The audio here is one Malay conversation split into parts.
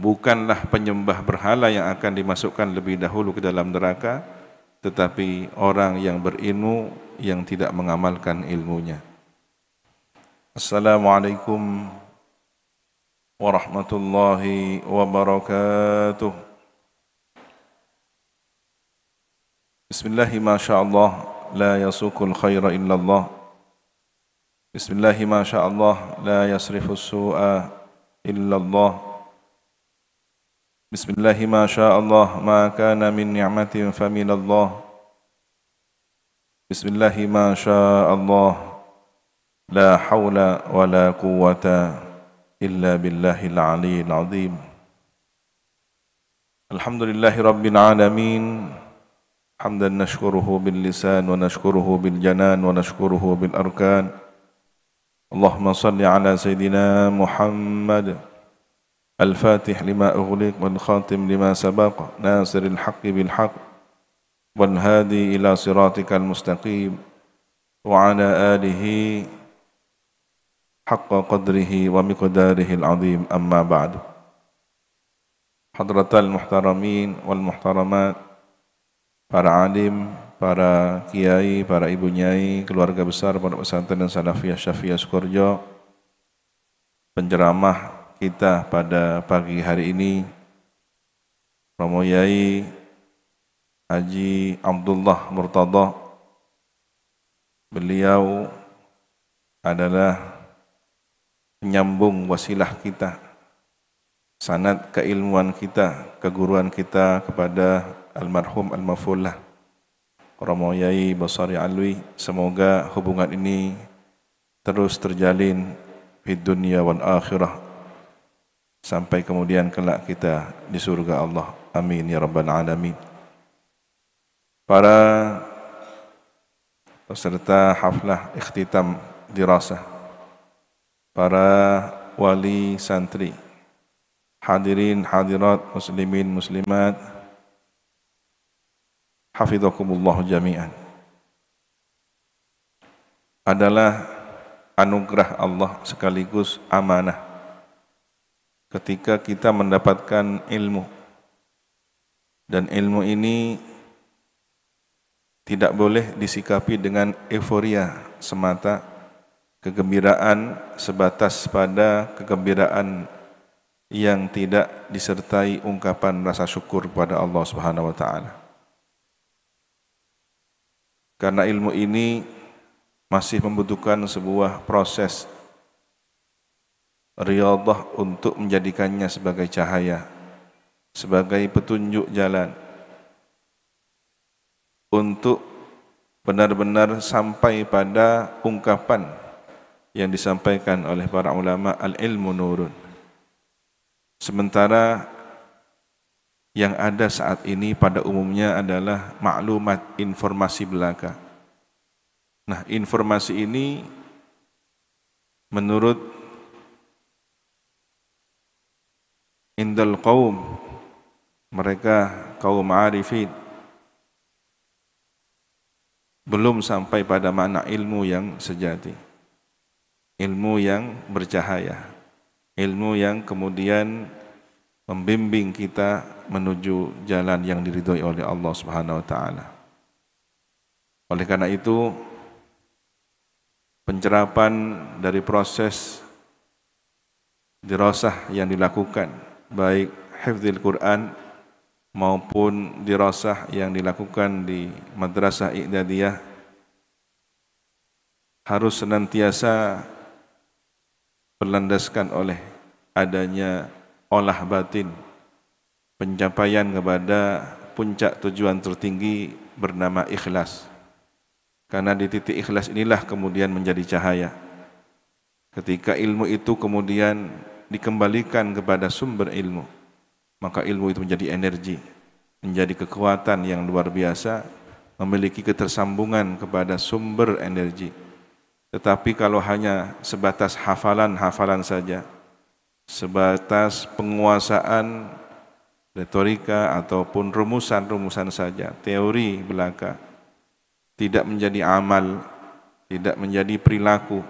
bukanlah penyembah berhala yang akan dimasukkan lebih dahulu ke dalam neraka tetapi orang yang berilmu yang tidak mengamalkan ilmunya Assalamualaikum warahmatullahi wabarakatuh Bismillahirrahmanirrahim masyaallah la yasukul khaira illallah Bismillahirrahmanirrahim masyaallah la yasrifu su'a illallah بسم الله ما شاء الله ما كان من نعمة فمن الله بسم الله ما شاء الله لا حول ولا قوة إلا بالله العلي العظيم الحمد لله رب العالمين حمدا نشكره باللسان ونشكره بالجنان ونشكره بالأركان اللهم صل على سيدنا محمد الفاتح لما أغلق والخاتم لما سبق ناصر الحق بالحق والهادي إلى صراطك المستقيم وعلى آله حق قدره ومقداره العظيم أما بعد حضرة المحترمين والمحترمات para alim, para kiai, para ibu nyai, keluarga besar, para pesantren dan salafiyah syafiyah Sukorjo, penceramah kita pada pagi hari ini Romo Yai Haji Abdullah Murtadha beliau adalah penyambung wasilah kita sanad keilmuan kita keguruan kita kepada almarhum almafullah Romo Yai Basari Alwi semoga hubungan ini terus terjalin di dunia dan akhirat sampai kemudian kelak kita di surga Allah. Amin ya rabbal alamin. Para peserta haflah ikhtitam dirasah, para wali santri, hadirin hadirat muslimin muslimat, hafizakumullah jami'an. Adalah anugerah Allah sekaligus amanah ketika kita mendapatkan ilmu dan ilmu ini tidak boleh disikapi dengan euforia semata kegembiraan sebatas pada kegembiraan yang tidak disertai ungkapan rasa syukur kepada Allah Subhanahu wa taala. Karena ilmu ini masih membutuhkan sebuah proses riyadhah untuk menjadikannya sebagai cahaya sebagai petunjuk jalan untuk benar-benar sampai pada ungkapan yang disampaikan oleh para ulama al-ilmu nurun sementara yang ada saat ini pada umumnya adalah maklumat informasi belaka nah informasi ini menurut indal qawm mereka kaum arifin belum sampai pada makna ilmu yang sejati ilmu yang bercahaya ilmu yang kemudian membimbing kita menuju jalan yang diridhoi oleh Allah Subhanahu wa taala oleh karena itu pencerapan dari proses dirasah yang dilakukan baik hifzil Quran maupun dirasah yang dilakukan di madrasah iqdadiyah harus senantiasa berlandaskan oleh adanya olah batin pencapaian kepada puncak tujuan tertinggi bernama ikhlas karena di titik ikhlas inilah kemudian menjadi cahaya ketika ilmu itu kemudian dikembalikan kepada sumber ilmu maka ilmu itu menjadi energi menjadi kekuatan yang luar biasa memiliki ketersambungan kepada sumber energi tetapi kalau hanya sebatas hafalan-hafalan saja sebatas penguasaan retorika ataupun rumusan-rumusan saja teori belaka tidak menjadi amal tidak menjadi perilaku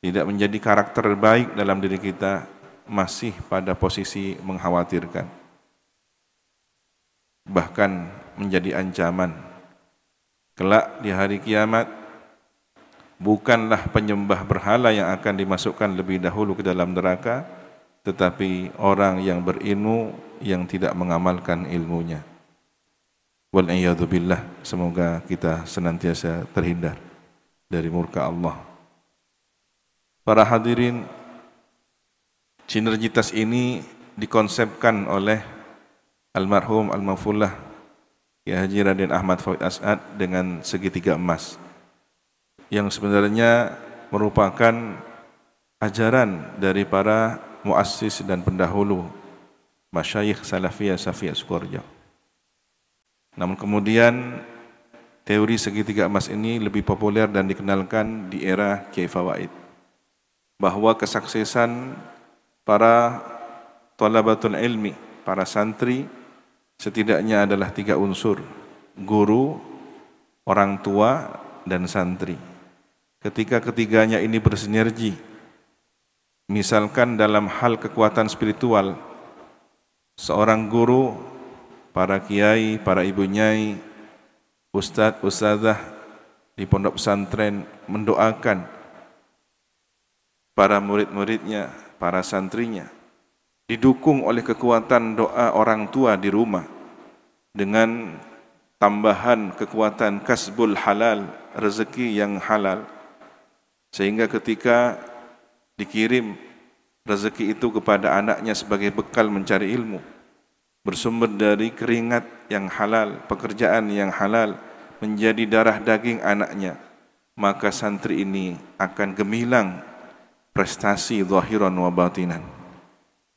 tidak menjadi karakter baik dalam diri kita masih pada posisi mengkhawatirkan bahkan menjadi ancaman kelak di hari kiamat bukanlah penyembah berhala yang akan dimasukkan lebih dahulu ke dalam neraka tetapi orang yang berilmu yang tidak mengamalkan ilmunya wal iyadu billah semoga kita senantiasa terhindar dari murka Allah para hadirin sinergitas ini dikonsepkan oleh almarhum almarfullah Ki Haji Raden Ahmad Fauzi Asad dengan segitiga emas yang sebenarnya merupakan ajaran dari para muassis dan pendahulu masyayikh salafiyah Safiyah Sukorjo. Namun kemudian teori segitiga emas ini lebih populer dan dikenalkan di era Kiai Fawaid bahawa kesuksesan para talabatul ilmi, para santri setidaknya adalah tiga unsur, guru, orang tua dan santri. Ketika ketiganya ini bersinergi, misalkan dalam hal kekuatan spiritual, seorang guru, para kiai, para ibu nyai, ustadz, ustazah di pondok pesantren mendoakan para murid-muridnya para santrinya didukung oleh kekuatan doa orang tua di rumah dengan tambahan kekuatan kasbul halal rezeki yang halal sehingga ketika dikirim rezeki itu kepada anaknya sebagai bekal mencari ilmu bersumber dari keringat yang halal pekerjaan yang halal menjadi darah daging anaknya maka santri ini akan gemilang prestasi zahiran wa batinan.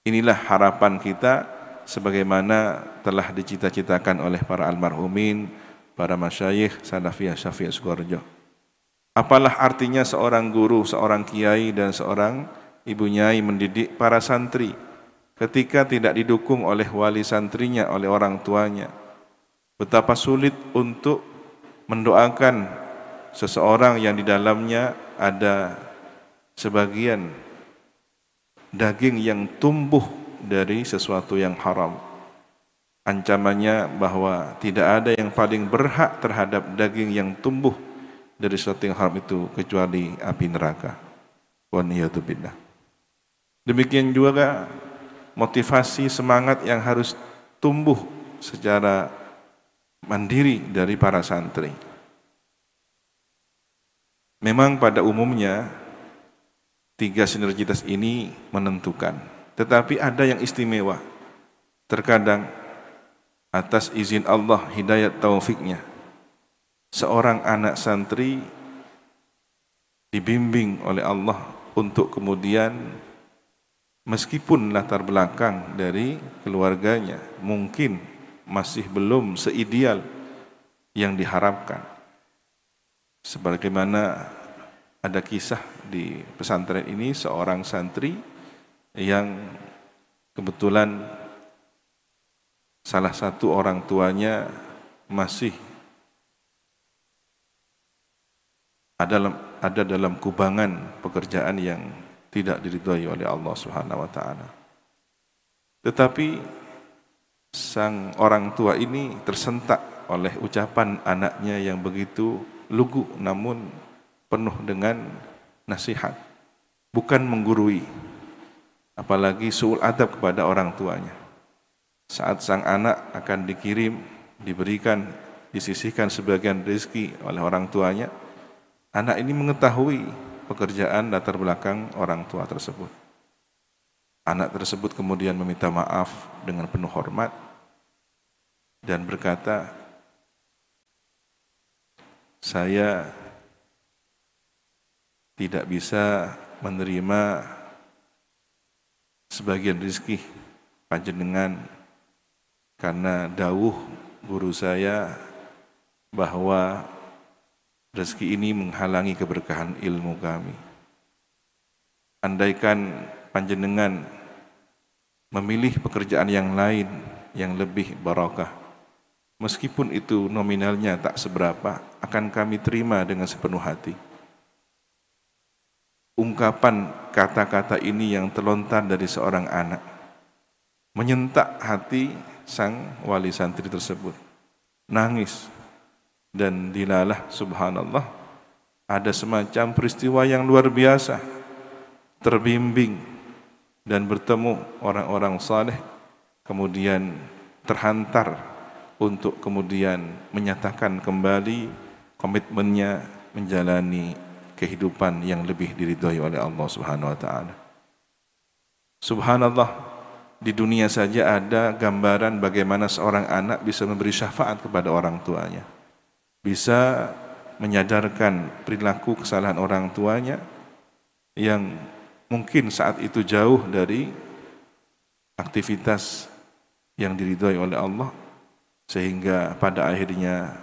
Inilah harapan kita sebagaimana telah dicita-citakan oleh para almarhumin, para masyayikh, salafiyah, syafi'ah, sukarjo. Apalah artinya seorang guru, seorang kiai dan seorang ibu nyai mendidik para santri ketika tidak didukung oleh wali santrinya, oleh orang tuanya. Betapa sulit untuk mendoakan seseorang yang di dalamnya ada sebagian daging yang tumbuh dari sesuatu yang haram. Ancamannya bahwa tidak ada yang paling berhak terhadap daging yang tumbuh dari sesuatu yang haram itu kecuali api neraka. Demikian juga motivasi semangat yang harus tumbuh secara mandiri dari para santri. Memang pada umumnya tiga sinergitas ini menentukan. Tetapi ada yang istimewa. Terkadang atas izin Allah hidayat taufiknya seorang anak santri dibimbing oleh Allah untuk kemudian meskipun latar belakang dari keluarganya mungkin masih belum seideal yang diharapkan sebagaimana ada kisah di pesantren ini seorang santri yang kebetulan salah satu orang tuanya masih ada dalam, ada dalam kubangan pekerjaan yang tidak diridhai oleh Allah Subhanahu wa taala. Tetapi sang orang tua ini tersentak oleh ucapan anaknya yang begitu lugu namun penuh dengan nasihat, bukan menggurui, apalagi suul adab kepada orang tuanya. Saat sang anak akan dikirim, diberikan, disisihkan sebagian rezeki oleh orang tuanya, anak ini mengetahui pekerjaan latar belakang orang tua tersebut. Anak tersebut kemudian meminta maaf dengan penuh hormat dan berkata, "Saya tidak bisa menerima sebagian rezeki panjenengan karena dawuh guru saya bahwa rezeki ini menghalangi keberkahan ilmu kami. Andaikan panjenengan memilih pekerjaan yang lain yang lebih barokah, meskipun itu nominalnya tak seberapa, akan kami terima dengan sepenuh hati. ungkapan kata-kata ini yang terlontar dari seorang anak menyentak hati sang wali santri tersebut nangis dan dilalah subhanallah ada semacam peristiwa yang luar biasa terbimbing dan bertemu orang-orang saleh kemudian terhantar untuk kemudian menyatakan kembali komitmennya menjalani kehidupan yang lebih diridhai oleh Allah Subhanahu wa taala. Subhanallah di dunia saja ada gambaran bagaimana seorang anak bisa memberi syafaat kepada orang tuanya. Bisa menyadarkan perilaku kesalahan orang tuanya yang mungkin saat itu jauh dari aktivitas yang diridhai oleh Allah sehingga pada akhirnya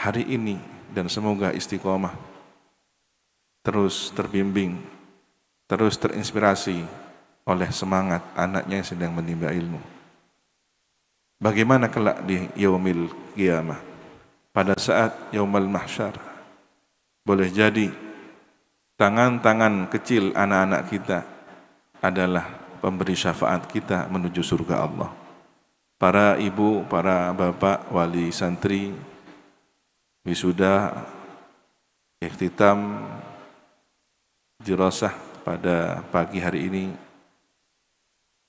hari ini dan semoga istiqomah terus terbimbing, terus terinspirasi oleh semangat anaknya yang sedang menimba ilmu. Bagaimana kelak di yaumil qiyamah? Pada saat yaumal mahsyar, boleh jadi tangan-tangan kecil anak-anak kita adalah pemberi syafaat kita menuju surga Allah. Para ibu, para bapak, wali santri, wisuda, ikhtitam, dirosah pada pagi hari ini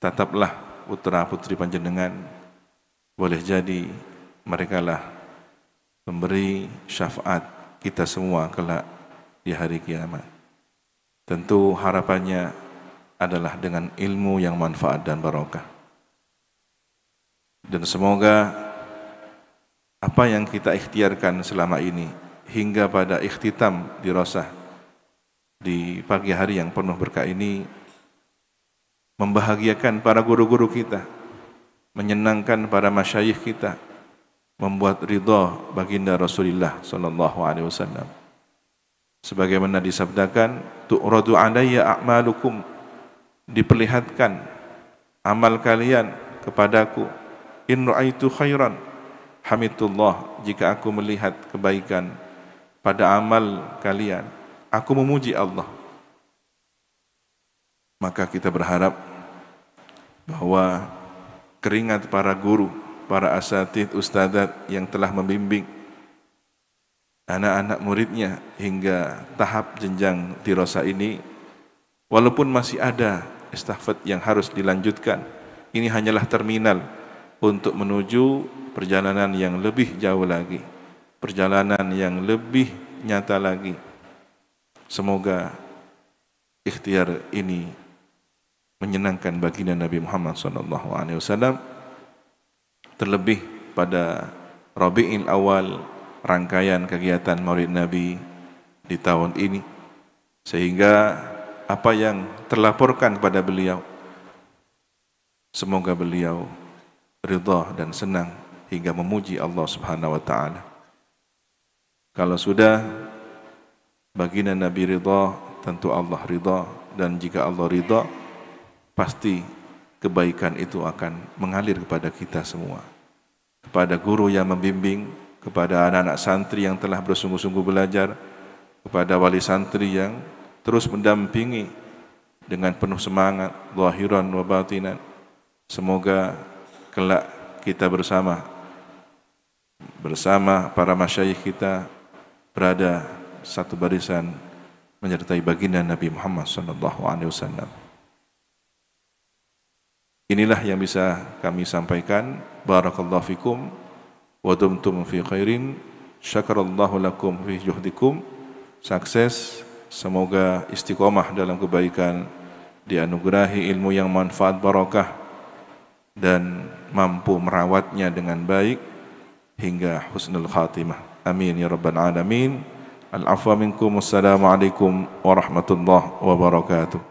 tataplah putra putri panjenengan boleh jadi mereka lah memberi syafaat kita semua kelak di hari kiamat tentu harapannya adalah dengan ilmu yang manfaat dan barokah dan semoga apa yang kita ikhtiarkan selama ini hingga pada ikhtitam dirosah di pagi hari yang penuh berkah ini membahagiakan para guru-guru kita, menyenangkan para masyayikh kita, membuat ridha baginda Rasulullah sallallahu alaihi wasallam. Sebagaimana disabdakan, tu'radu alayya a'malukum diperlihatkan amal kalian kepadaku in ra'aitu khairan hamidullah jika aku melihat kebaikan pada amal kalian aku memuji Allah. Maka kita berharap bahwa keringat para guru, para asatid, ustadat yang telah membimbing anak-anak muridnya hingga tahap jenjang tirosa ini, walaupun masih ada estafet yang harus dilanjutkan, ini hanyalah terminal untuk menuju perjalanan yang lebih jauh lagi, perjalanan yang lebih nyata lagi, Semoga ikhtiar ini menyenangkan baginda Nabi Muhammad SAW. Terlebih pada Rabi'il Awal rangkaian kegiatan Maulid Nabi di tahun ini sehingga apa yang terlaporkan kepada beliau semoga beliau ridha dan senang hingga memuji Allah Subhanahu wa taala kalau sudah baginda Nabi Ridha tentu Allah Ridha dan jika Allah Ridha pasti kebaikan itu akan mengalir kepada kita semua kepada guru yang membimbing kepada anak-anak santri yang telah bersungguh-sungguh belajar kepada wali santri yang terus mendampingi dengan penuh semangat zahiran wa batinan semoga kelak kita bersama bersama para masyayikh kita berada satu barisan menyertai baginda Nabi Muhammad SAW. Inilah yang bisa kami sampaikan. Barakallahu fikum wa dumtum fi khairin. Syakarallahu lakum fi juhdikum. Sukses, semoga istiqomah dalam kebaikan dianugerahi ilmu yang manfaat barakah dan mampu merawatnya dengan baik hingga husnul khatimah. Amin ya rabbal alamin. العفو منكم والسلام عليكم ورحمة الله وبركاته